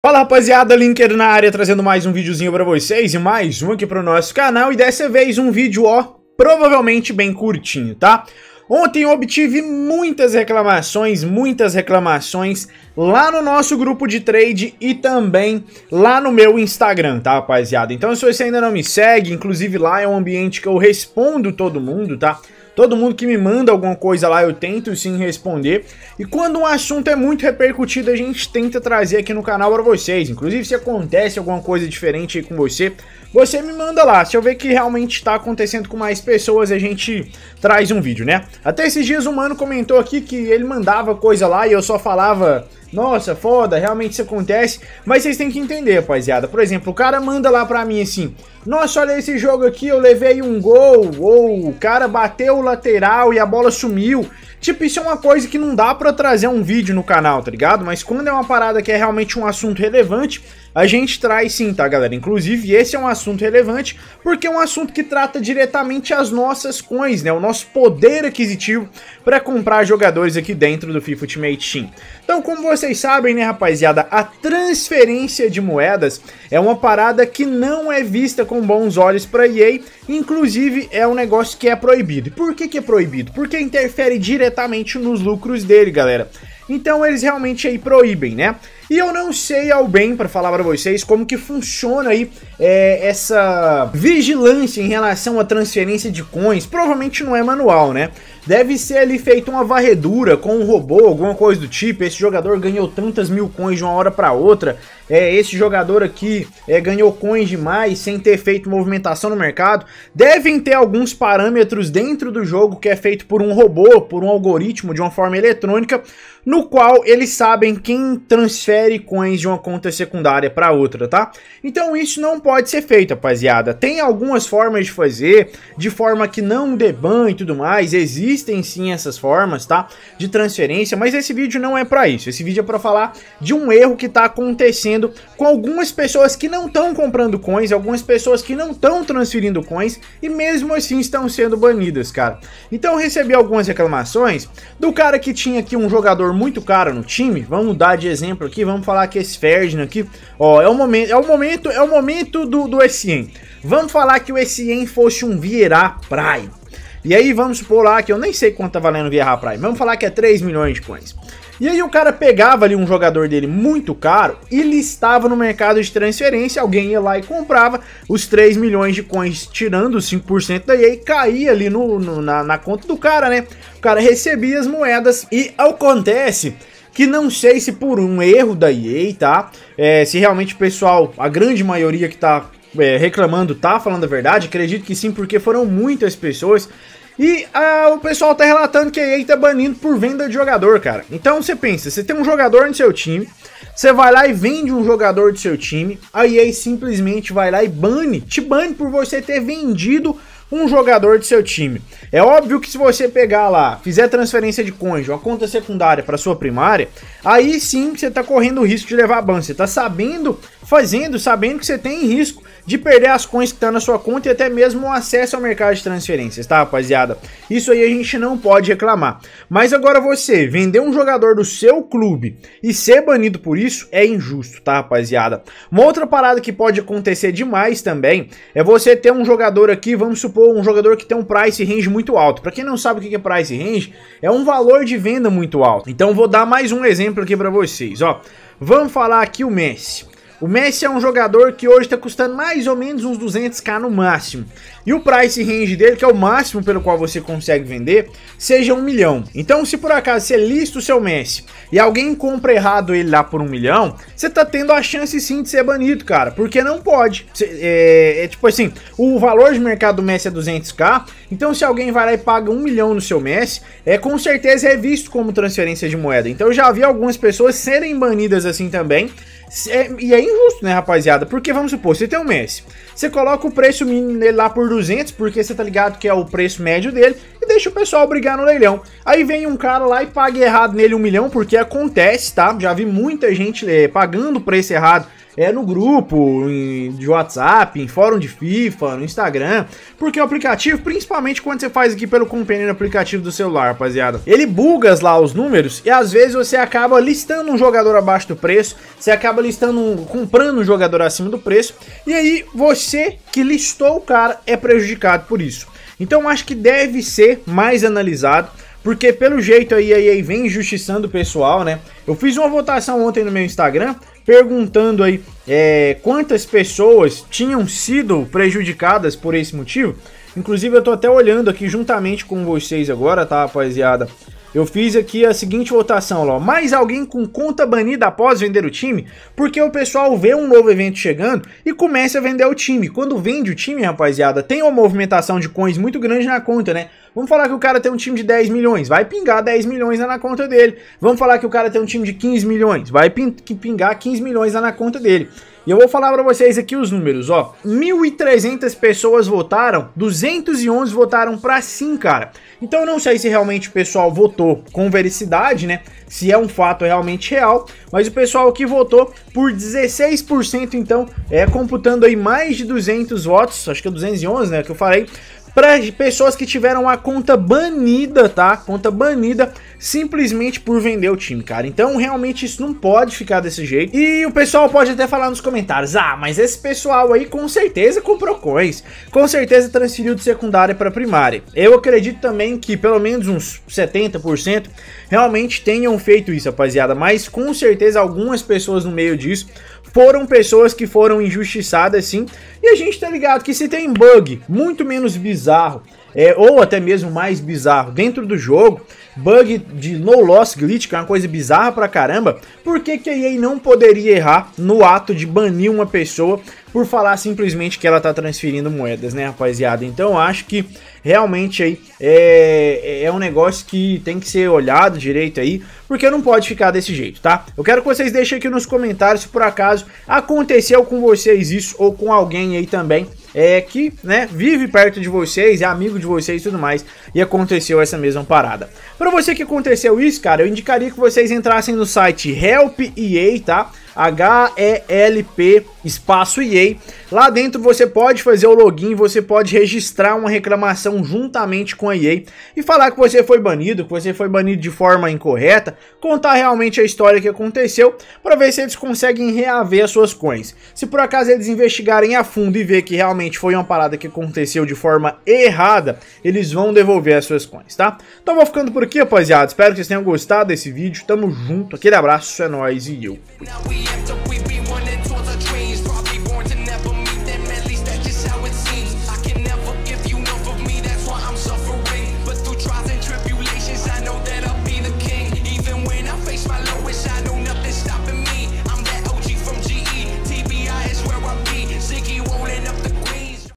Fala rapaziada, Linker na área trazendo mais um videozinho pra vocês e mais um aqui pro nosso canal e dessa vez um vídeo, ó, provavelmente bem curtinho, tá? Ontem obtive muitas reclamações, muitas reclamações lá no nosso grupo de trade e também lá no meu Instagram, tá rapaziada? Então se você ainda não me segue, inclusive lá é um ambiente que eu respondo todo mundo, tá? Tá? Todo mundo que me manda alguma coisa lá, eu tento sim responder. E quando um assunto é muito repercutido, a gente tenta trazer aqui no canal para vocês. Inclusive, se acontece alguma coisa diferente aí com você, você me manda lá. Se eu ver que realmente está acontecendo com mais pessoas, a gente traz um vídeo, né? Até esses dias um mano comentou aqui que ele mandava coisa lá e eu só falava nossa, foda, realmente isso acontece. Mas vocês têm que entender, rapaziada. Por exemplo, o cara manda lá pra mim assim: Nossa, olha esse jogo aqui, eu levei um gol. Ou o cara bateu lateral e a bola sumiu. Tipo, isso é uma coisa que não dá pra trazer um vídeo no canal, tá ligado? Mas quando é uma parada que é realmente um assunto relevante, a gente traz sim, tá, galera? Inclusive, esse é um assunto relevante porque é um assunto que trata diretamente as nossas coins, né? O nosso poder aquisitivo para comprar jogadores aqui dentro do FIFA Ultimate Team. Então, como vocês sabem, né, rapaziada, a transferência de moedas é uma parada que não é vista com bons olhos para EA, inclusive é um negócio que é proibido. Por que que é proibido? Porque interfere diretamente diretamente nos lucros dele, galera. Então eles realmente aí proíbem, né? E eu não sei ao bem, para falar para vocês, como que funciona aí é, essa vigilância em relação à transferência de coins. Provavelmente não é manual, né? Deve ser ali feito uma varredura com um robô, alguma coisa do tipo. Esse jogador ganhou tantas mil coins de uma hora para outra. É, esse jogador aqui é, ganhou coins demais sem ter feito movimentação no mercado. Devem ter alguns parâmetros dentro do jogo que é feito por um robô, por um algoritmo de uma forma eletrônica, no qual eles sabem quem transfere coins de uma conta secundária para outra, tá? Então isso não pode ser feito, rapaziada. Tem algumas formas de fazer, de forma que não dê ban e tudo mais. Existe existem sim essas formas, tá? De transferência, mas esse vídeo não é para isso. Esse vídeo é para falar de um erro que tá acontecendo com algumas pessoas que não estão comprando coins, algumas pessoas que não estão transferindo coins e mesmo assim estão sendo banidas, cara. Então eu recebi algumas reclamações do cara que tinha aqui um jogador muito caro no time. Vamos dar de exemplo aqui, vamos falar que esse Ferdinand aqui, ó, é o momento, é o momento, é o momento do do Essien. Vamos falar que o Essien fosse um Vieira Prime. E aí vamos supor lá que eu nem sei quanto tá valendo o Vieira Prime, vamos falar que é 3 milhões de coins. E aí o cara pegava ali um jogador dele muito caro e listava no mercado de transferência, alguém ia lá e comprava os 3 milhões de coins, tirando os 5% da aí caía ali no, no na, na conta do cara, né? O cara recebia as moedas e acontece que não sei se por um erro da EA, tá? É, se realmente o pessoal, a grande maioria que tá é, reclamando tá falando a verdade, acredito que sim, porque foram muitas pessoas e ah, o pessoal tá relatando que a EA tá banindo por venda de jogador, cara. Então você pensa, você tem um jogador no seu time, você vai lá e vende um jogador do seu time, a EA simplesmente vai lá e bane, te bane por você ter vendido um jogador de seu time. É óbvio que se você pegar lá, fizer transferência de cônjuge, uma conta secundária para sua primária, aí sim você tá correndo o risco de levar ban. Você tá sabendo fazendo, sabendo que você tem risco de perder as coins que estão tá na sua conta e até mesmo o acesso ao mercado de transferências, tá, rapaziada? Isso aí a gente não pode reclamar. Mas agora você vender um jogador do seu clube e ser banido por isso é injusto, tá, rapaziada? Uma outra parada que pode acontecer demais também é você ter um jogador aqui, vamos supor, um jogador que tem um price range muito alto. Para quem não sabe o que é price range, é um valor de venda muito alto. Então vou dar mais um exemplo aqui para vocês, ó. Vamos falar aqui o Messi. O Messi é um jogador que hoje está custando mais ou menos uns 200k no máximo. E o price range dele, que é o máximo pelo qual você consegue vender, seja 1 milhão. Então, se por acaso você lista o seu Messi e alguém compra errado ele lá por 1 milhão, você tá tendo a chance sim de ser banido, cara. Porque não pode. É, é tipo assim, o valor de mercado do Messi é 200k, então se alguém vai lá e paga 1 milhão no seu Messi, é com certeza é visto como transferência de moeda. Então, eu já vi algumas pessoas serem banidas assim também é, e é injusto, né, rapaziada? Porque vamos supor, você tem um Messi, você coloca o preço mínimo dele lá por 200, porque você tá ligado que é o preço médio dele, e deixa o pessoal brigar no leilão. Aí vem um cara lá e paga errado nele um milhão, porque acontece, tá? Já vi muita gente é, pagando o preço errado é, no grupo em, de WhatsApp, em fórum de FIFA, no Instagram, porque o aplicativo, principalmente quando você faz aqui pelo companheiro aplicativo do celular, rapaziada, ele buga lá os números e às vezes você acaba listando um jogador abaixo do preço, você acaba listando, um, comprando um jogador acima do preço, e aí você que listou o cara é prejudicado por isso. Então acho que deve ser mais analisado, porque pelo jeito aí aí vem injustiçando o pessoal, né? Eu fiz uma votação ontem no meu Instagram perguntando aí é, quantas pessoas tinham sido prejudicadas por esse motivo. Inclusive, eu tô até olhando aqui juntamente com vocês agora, tá, rapaziada? Eu fiz aqui a seguinte votação, ó. Mais alguém com conta banida após vender o time? Porque o pessoal vê um novo evento chegando e começa a vender o time. Quando vende o time, rapaziada, tem uma movimentação de coins muito grande na conta, né? Vamos falar que o cara tem um time de 10 milhões, vai pingar 10 milhões lá na conta dele. Vamos falar que o cara tem um time de 15 milhões, vai pingar 15 milhões lá na conta dele. E eu vou falar para vocês aqui os números, ó. 1.300 pessoas votaram, 211 votaram para sim, cara. Então eu não sei se realmente o pessoal votou com vericidade, né? Se é um fato realmente real, mas o pessoal que votou por 16%, então, é computando aí mais de 200 votos, acho que é 211, né, que eu falei, para pessoas que tiveram a conta banida, tá? Conta banida simplesmente por vender o time, cara. Então, realmente isso não pode ficar desse jeito. E o pessoal pode até falar nos comentários: "Ah, mas esse pessoal aí com certeza comprou coins, com certeza transferiu de secundária para primária". Eu acredito também que pelo menos uns 70% realmente tenham feito isso, rapaziada, mas com certeza algumas pessoas no meio disso foram pessoas que foram injustiçadas sim. E a gente tá ligado que se tem bug muito menos bizarro é, ou até mesmo mais bizarro dentro do jogo, bug de no loss glitch, que é uma coisa bizarra pra caramba, por que, que a EA não poderia errar no ato de banir uma pessoa por falar simplesmente que ela tá transferindo moedas, né, rapaziada? Então acho que realmente aí é, é, é um negócio que tem que ser olhado direito aí, porque não pode ficar desse jeito, tá? Eu quero que vocês deixem aqui nos comentários se por acaso aconteceu com vocês isso ou com alguém aí também é, que né, vive perto de vocês, é amigo de vocês e tudo mais, e aconteceu essa mesma parada. Para você que aconteceu isso, cara, eu indicaria que vocês entrassem no site Help EA, tá? H-E-L-P espaço EA. Lá dentro você pode fazer o login, você pode registrar uma reclamação juntamente com a EA e falar que você foi banido, que você foi banido de forma incorreta, contar realmente a história que aconteceu para ver se eles conseguem reaver as suas coins. Se por acaso eles investigarem a fundo e ver que realmente foi uma parada que aconteceu de forma errada, eles vão devolver as suas coins, tá? Então vou ficando por aqui, rapaziada. Espero que vocês tenham gostado desse vídeo. Tamo junto, aquele abraço, é nóis e eu fui. empty, we be